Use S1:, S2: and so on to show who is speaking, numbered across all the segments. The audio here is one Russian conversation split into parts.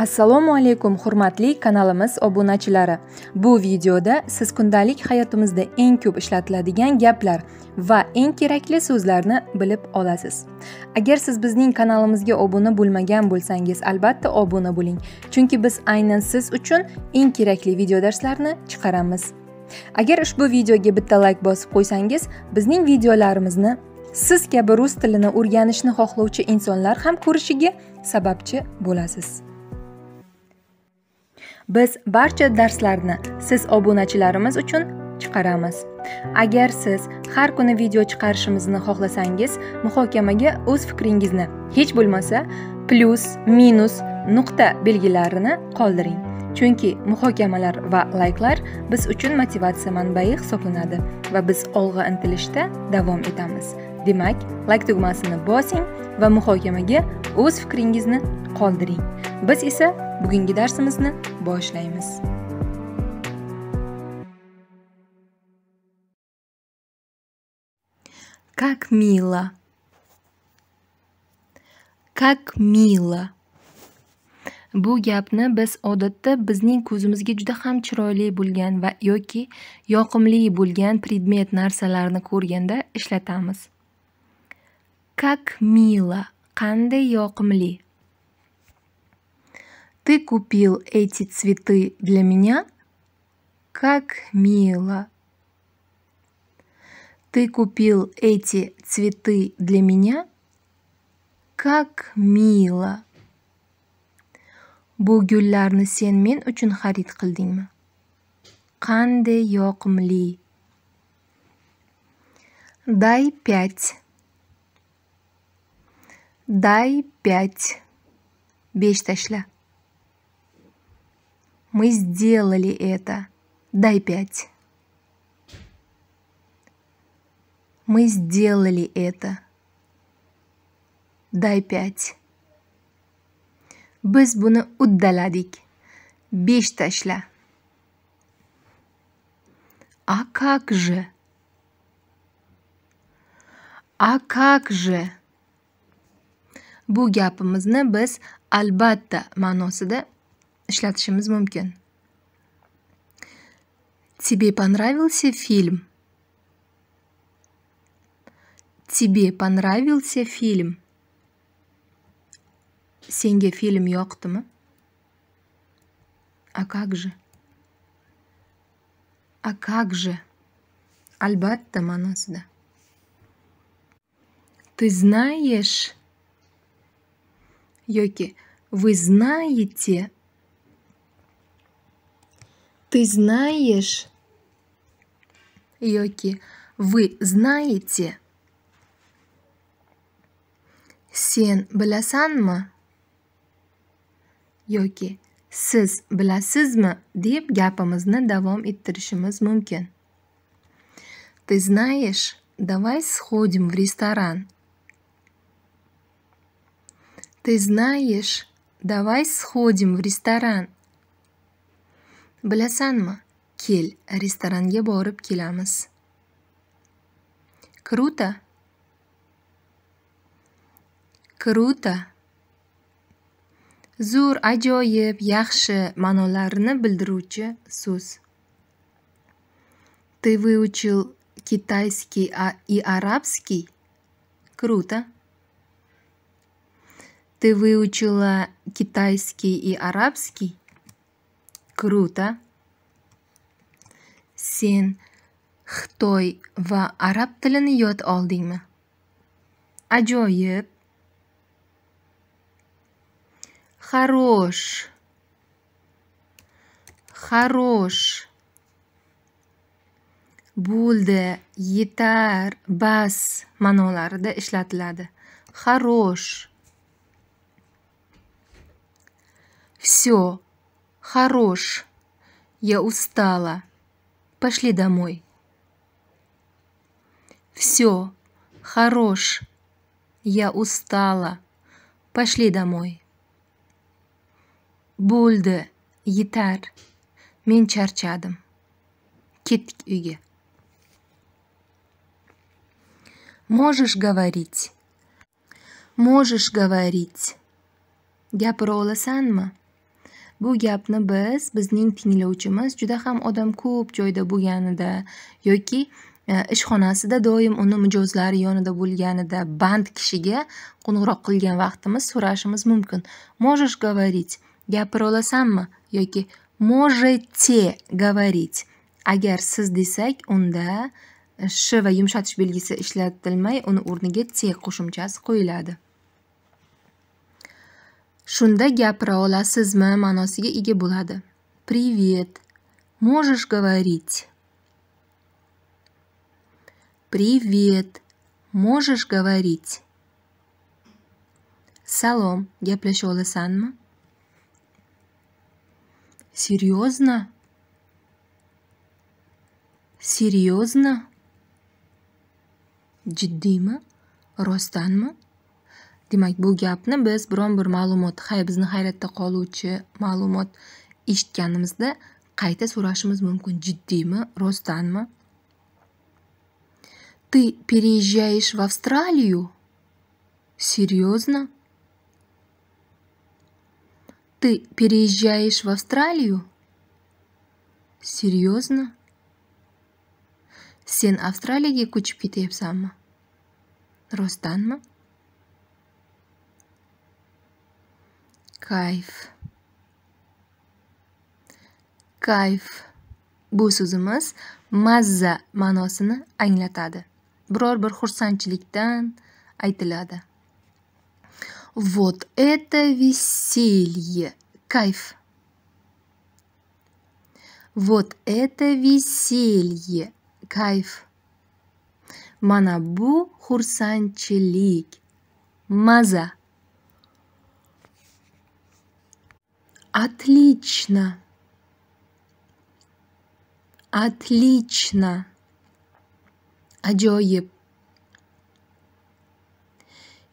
S1: assalomu alaykum hurmatli kanalimiz obunachilari bu videoda siz kundalik hayotimizda eng ko'p ishlatiladigan gaplar va eng kerakli so'zlarni bilib olasiz agar siz bizning kanalimizga obuna bo'lmagan bo'lsangiz albatta obuna bo'ling chunki biz aynan siz uchun eng kerakli video darslarni chiqaramiz agar ushbu videoga bitta layk like bosib qo'ysangiz bizning videolarimizni siz kabi rus tilini o'rganishni xohlovchi insonlar ham ko'rishiga sababchi bo'lasiz biz barcha darslarni siz obunachilarimiz uchun chiqaramiz agar siz har kuni video chiqarishimizni xohlasangiz muhokamaga o'z fikringizni hech bo'lmasa plyus minus nuqta belgilarini qoldiring chunki muhokamalar va layklar biz uchun motivatsiya manbai hisoblanadi va biz olg'a intilishda davom etamiz demak layk tugmasini bosing va muhokamaga o'z fikringizni qoldiring biz esa bugungi darsimizni boshlaymiz как мило как мило bu gapni biz odatda bizning ko'zimizga juda ham chiroyli bo'lgan va yoki yoqimli bo'lgan predmet narsalarni ko'rganda ishlatamiz как мило, қандай yoqimli. Ты купил эти цветы для меня? Как мило. Ты купил эти цветы для меня? Как мило. Bu сен мен men харит xarid qildingmi? Qanday yoqimli. Дай пять. Дай пять. Бешташля. Мы сделали это. Дай пять. Мы сделали это. Дай пять. Biz буна uddaladik. Besh tashla. А как же? А как же? bu gapimizni biz albatta ma'nosida ishlatishimiz mumkin тебе понравился фильм тебе понравился фильм senga film yoqdimi а как же а как же albatta ma'nosida ты знаешь Йоки. Вы знаете? Ты знаешь? Йоки. Вы знаете? Сен блясанма? Йоки. Siz bilasizmi? deb gapimizni davom ettirishimiz mumkin. Ты знаешь? Давай сходим в ресторан. Ты знаешь, давай сходим в ресторан. Блясанма, кель, ресторан я борыб Круто. Круто. Зур, аджойеб, яхше, маноларны білдіруче сус. Ты выучил китайский и арабский? Круто. Ты выучила китайский и арабский? Круто. Син хтой ва араб тилини ёд олдингми? Ajoyib. Хорош. Хорош. Булды, етар, бас маноларда ишлатилади. Хорош. Хорош. Все, хорош. Я устала. Пошли домой. Все, хорош. Я устала. Пошли домой. Болды, етер. Мен чарчадым. Кеттік үйге. Можешь говорить. Можешь говорить. Gapira olasanmi bu gapni biz bizning tinglovchimiz juda ham odam ko'p joyda bo'lganida yoki e, ishxonasida doim uni mijozlari yonida bo'lganida band kishiga qo'ng'iroq qilgan vaqtimiz so'rashimiz mumkin можешь говорить gapira olasanmi yoki можете говорить agar siz desak unda sh va yumshatish belgisi ishlatilmay uni o'rniga te qo'shimchasi qo'yiladi Shunda gapira olasizmi ma'nosiga иге bo'ladi. Привет. Можешь говорить? Привет. Можешь говорить? Салом. Гапляша оласанми? Серьезно? Серьезно? Джиддима? Ростанма? демак бұл гәпні біз бұрын бір малумот хай біздің хайратта қолуучы малумот ишткенімізді қайта сурашымыз мүмкін ростан ма? ты переезжаешь в австралию серьезно ты переезжаешь в австралию серьезно сен австралияге көчіп кетіп Ростан ма? Kayf. Kayf. Bu so'zimiz mazza ma'nosini англатади. Biror bir xursandchilikdan айтилади. Вот это веселье. Кайф. Вот это веселье. Кайф. Мана бу хурсанчилик. Маза. Отлично. Отлично. Аджоеб.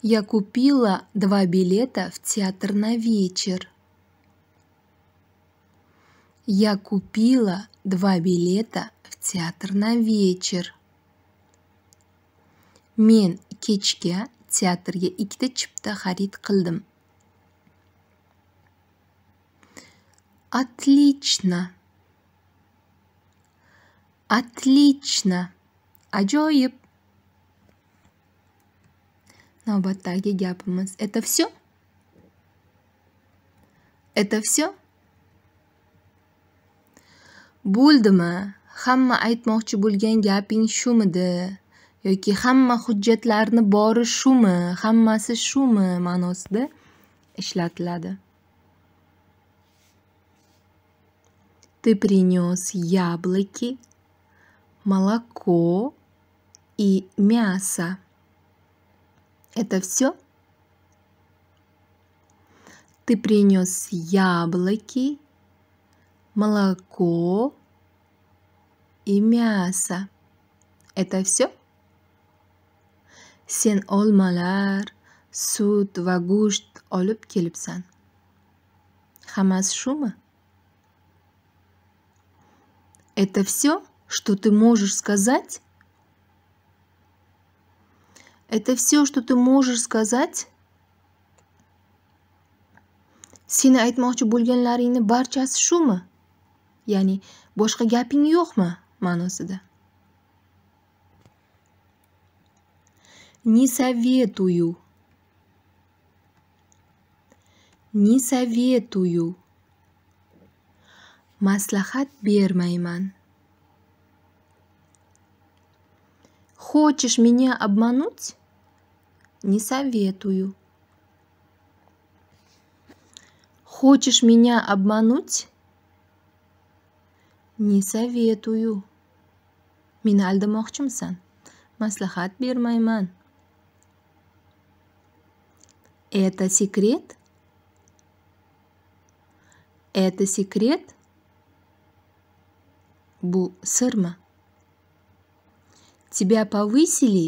S1: Я купила два билета в театр на вечер. Я купила два билета в театр на вечер. Мен кечке театрге ikkita chipta xarid qildim. Отлично. Отлично. Аджойеп. Навбаттаги гяпамас. Это все? Это все? Булдыма. Хамма айтмоқчы бульген гяпин шумады. Йоки хамма худжетларны бары шумы. Хаммасы шумы маносды. Ишлатлады. Ты принес яблоки, молоко и мясо. Это все? Ты принес яблоки, молоко и мясо. Это все? Sen olmalar, sut va go'sht olib Хамас шума? Это все, что ты можешь сказать? Это все, что ты можешь сказать? Seni aytmoqchi bo'lganlaringni barchasi shumi? Ya'ni boshqa gaping yo'qmi ma'nosida. Не советую. Не советую maslahat бермейман. Хочешь меня обмануть? Не советую. Хочешь меня обмануть? Не советую. Мені aldamoqchimisan? Maslahat бермейман. Это секрет? Это секрет? Бу sır Тебя повысили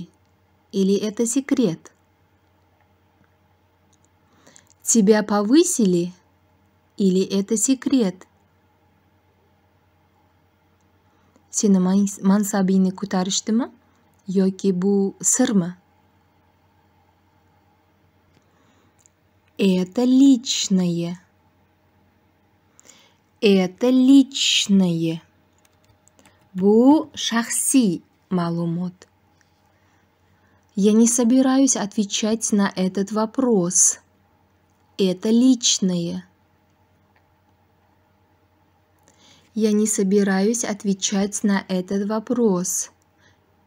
S1: или это секрет? Тебя повысили или это секрет? Seni mansabini ko'tarishdimi yoki bu sirmi? Это личное. Это личное. Бу шахси малумот. Я не собираюсь отвечать на этот вопрос. Это личное. Я не собираюсь отвечать на этот вопрос.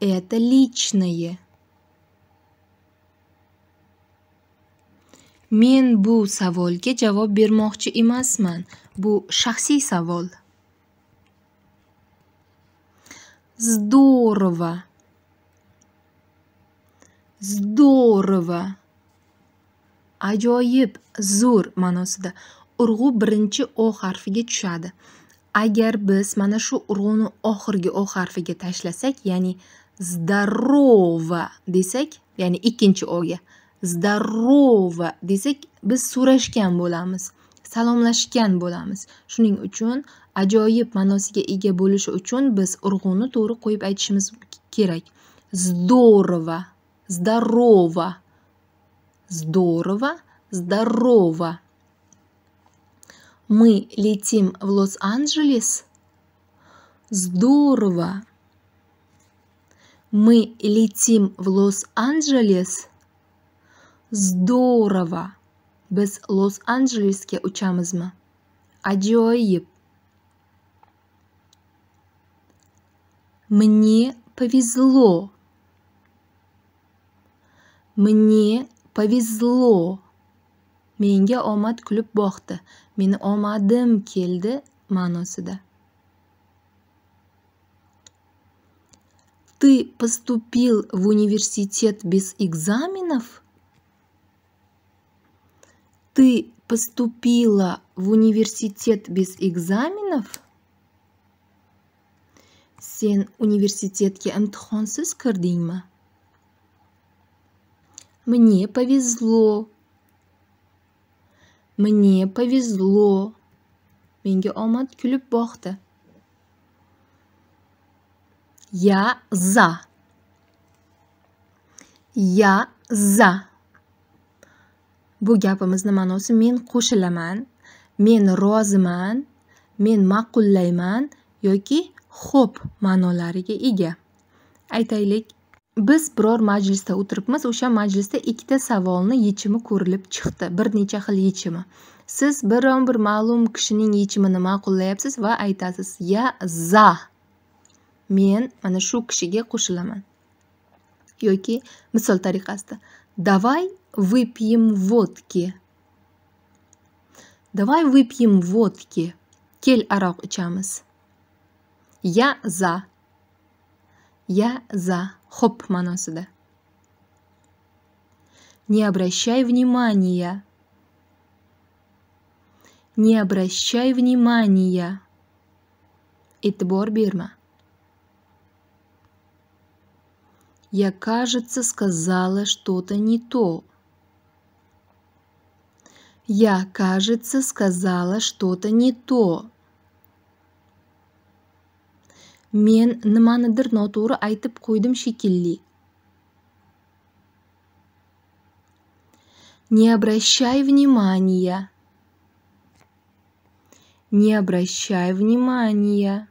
S1: Это личное. Мен бу савольке javob bermoqchi имасман. Бу шахси саволь. здорово, здорово. Ajoyib, zo'r ma'nosida. Urg'u birinchi O harfiga tushadi. Agar biz mana shu urg'uni oxirgi O harfiga tashlasak, ya'ni zdorova desak, ya'ni ikkinchi O'ga zdorova desak, biz so'rashgan bo'lamiz, salomlashgan bo'lamiz. Shuning uchun ajoyib ma'nosiga ega bo'lishi uchun biz urg'uni to'g'ri qo'yib aytishimiz kerak здорово здорово здорово здорово мы летим в Лос-Анджелес здорово мы летим в Лос-Анджелес здорово biz los anjelesga uchamizmi ajoyib Мне повезло. Мне повезло. Menga omad клуб boqdi. Meni omadim keldi ma'nosida. Ты поступил в университет без экзаменов? Ты поступила в университет без экзаменов? sen universitetga imtihonsiz kirdingmi мне повезло мне повезло menga omad kulib boqdi я за я за bu gapimizni ma'nosi men qo'shilaman men roziman men ma'qullayman yoki xo'p ma'nolariga ega aytaylik biz biror majlisda o'tiribmiz o'sha majlisda ikkita savolni yechimi ko'rilib chiqdi bir necha xil yechimi siz biron bir ma'lum kishining yechimini ma'qullayapsiz va aytasiz ya za men mana shu kishiga qo'shilaman yoki misol tariqasida давай выпьем водки давай выпьем водки kel aroq ichamiz Я за. Я за. Хоп маносада. Не обращай внимания. Не обращай внимания. Итбор Бирма. Я, кажется, сказала что-то не то. Я, кажется, сказала что-то не то men nimanidir noto'g'ri aytib qo'ydim shekilli не обращай внимания не обращай внимания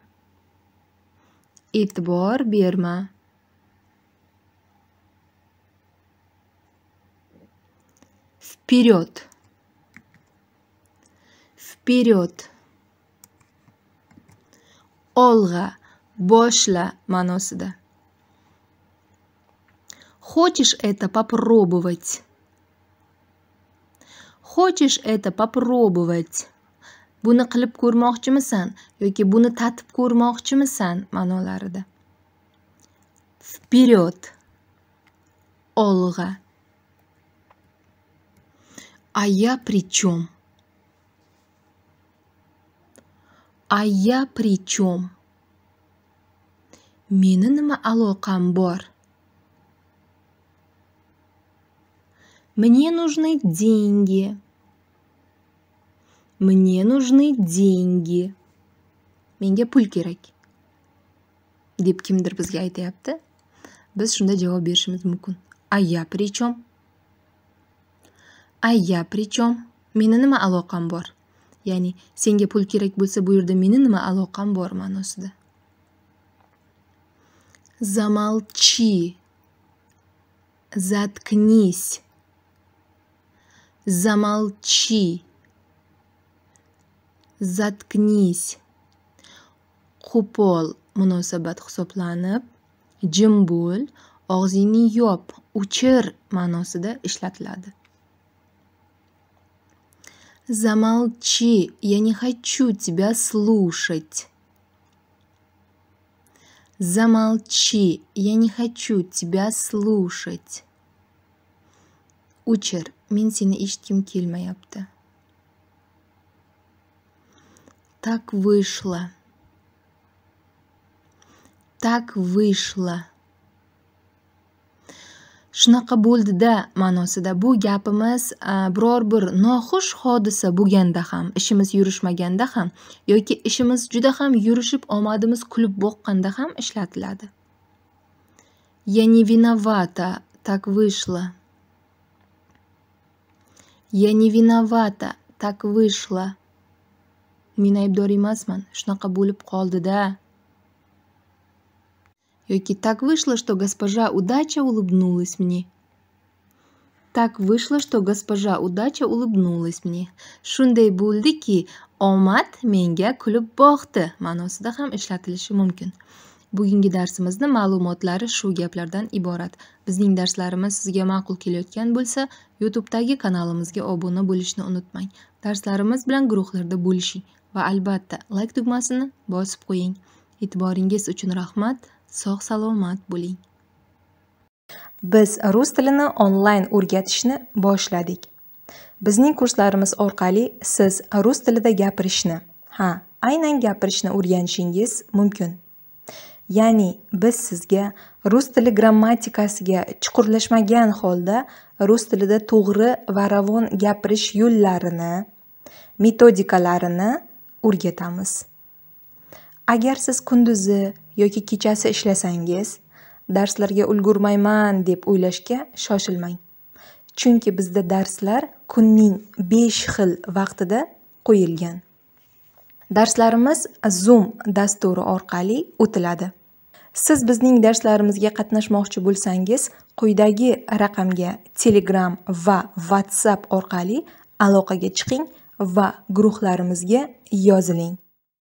S1: e'tibor berma вперед вперед olg'a boshla ma'nosida хочешь это попробовать хочешь это попробовать buni qilib ko'rmoqchimisan yoki buni tatib ko'rmoqchimisan ma'nolarida вперед olg'a а я при чем а я при чем meni nima aloqam bor мне нужны деньги мне нужны деньги menga pul kerak deb kimdir bizga aytyapti biz shunda javob berishimiz mumkin а я при чем я при чем meni nima aloqam bor ya'ni senga pul kerak bo'lsa bu yerda meni nima aloqam bor ma'nosida Замолчи. Заткнись. Замолчи. Заткнись. Qo'pol munosabat hisoblanib, jim bo'l, og'zingni yop, o'chir ma'nosida ishlatiladi. Замолчи, я не хочу тебя слушать. Замолчи, я не хочу тебя слушать. Учер, минсина сені ешкім келмаяпты. Так вышло. Так вышло. shunaqa bo'ldida ma'nosida bu gapimiz biror bir noxush hodisa bo'lganda ham ishimiz yurishmaganda ham yoki ishimiz juda ham yurishib omadimiz kulib boqqanda ham ishlatiladi я не виновата так вышло я не виновата так вышло men aybdor emasman shunaqa bo'lib qoldida Ведь так вышло, что госпожа удача улыбнулась мне. Так вышло, что госпожа удача улыбнулась мне. Шундай булды ки, омат менге кулюб бохты. Маносыда хам ишлатилиши мумкин. Бүгінгі дәрсімізді малумотлары шу геплерден иборат. Біздің дәрсларымыз сізге мақыл келеткен бүлсі, Ютубтагі каналымызге обуна бүлішіні ұнытмай. Дәрсларымыз білен ғруқларды бүліші. Ва албатта лайк түгмасыны босып қойын. Итбарингес үчін рахмат. sog' salomat bo'ling biz rus tilini onlayn o'rgatishni boshladik bizning kurslarimiz orqali siz rus tilida gapirishni ha aynan gapirishni o'rganishingiz mumkin ya'ni biz sizga rus tili grammatikasiga chuqurlashmagan holda rus tilida to'g'ri va ravon gapirish yo'llarini metodikalarini o'rgatamiz agar siz kunduzi yoki kechasi ishlasangiz, darslarga ulgurmayman deb o'ylashga shoshilmang. Chunki bizda darslar kunning 5 xil vaqtida qo'yilgan. Darslarimiz Zoom dasturi orqali o'tiladi. Siz bizning darslarimizga qatnashmoqchi bo'lsangiz, quyidagi raqamga Telegram va WhatsApp orqali aloqaga chiqing va guruhlarimizga yoziling.